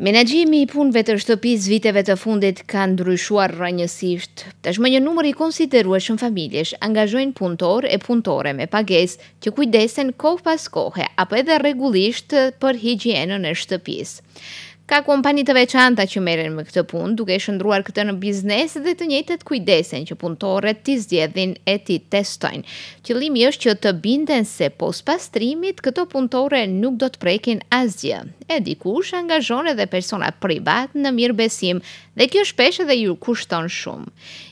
Menaxhimi i punëve të shtëpisë viteve të fundit ka ndryshuar rrënjësisht. Tashmë një numër i konsiderueshëm familjesh angazhojnë punëtorë e punëtore me pagesë që kujdesen kohë pas kohe apo edhe rregullisht për higjienën e shtëpisë. Ka kompani të veçanta që merren me këtë punë, duke shndruar këtë në biznes dhe të njëjtët kujdesen që punëtorët ti zgjedhin e ti testojnë. Qëllimi është që të binden se pos pastrimit këto punëtore nuk do të prekin asgjë. E dikush angazhon edhe persona privat në mirëbesim dhe kjo shpesh edhe ju kushton shumë.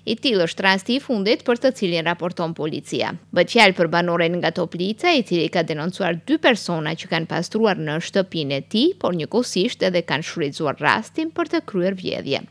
I tilë është rasti i fundit për të cilin raporton policia. Bëhet fjalë për banorën nga Toplica, i cili ka denoncuar dy persona që kanë pastruar në shtëpinë e tij, por njëkohësisht edhe kanë shfrytzuar rastin për të kryer vjedhje.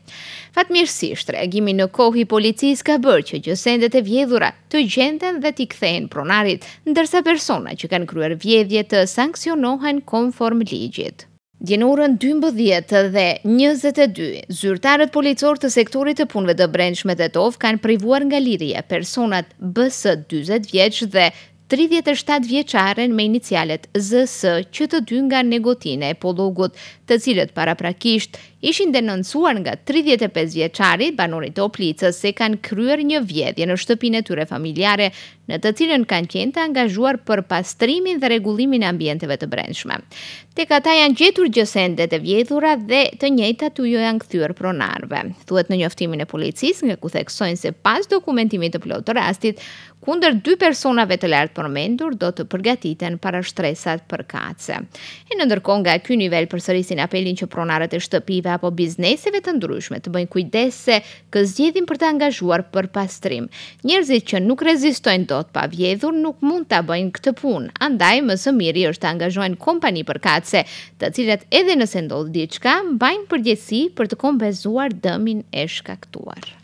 Fatmirësisht, reagimi në kohë i policisë ka bërë që gjësendet e vjedhura të gjenden dhe t'i kthehen pronarit, ndërsa persona që kanë kryer vjedhje të sanksionohen konform ligjit. Djenurën 12 dhe 22, zyrtarët policor të sektorit të punve të brendshmet e tovë kanë privuar nga lirje personat bësë 20 vjeqë dhe 37 vjeqaren me inicialet ZS që të dy nga negotine e pologut, të cilët paraprakisht ishin denoncuar nga 35 vjeqari banorit të oplicës se kanë kryer një vjedhje në shtëpin e tyre familjare në të cilën kanë qenë të angazhuar për pastrimin dhe regullimin ambienteve të brendshme. Tek ata janë gjetur gjësendet e vjedhura dhe të njëta të jo janë këthyër pronarve. Thuet në njoftimin e policis nga ku theksojnë se pas dokumentimit të plotë rastit, kunder dy personave të lartë përmendur do të përgatiten para shtresat për kace. E në ndërkon nga ky nivel për sërisin apelin që pronarët e shtëpive apo bizneseve të ndryshme të bëjnë kujdese këzgjedhin për të angazhuar për pastrim. Njerëzit që nuk rezistojnë do të pavjedhur nuk mund të bëjnë këtë pun, andaj më së miri është të angazhojnë kompani për kace, të cilat edhe nëse ndodhë diqka, mbajnë përgjesi për të kombezuar dëmin e shkaktuar.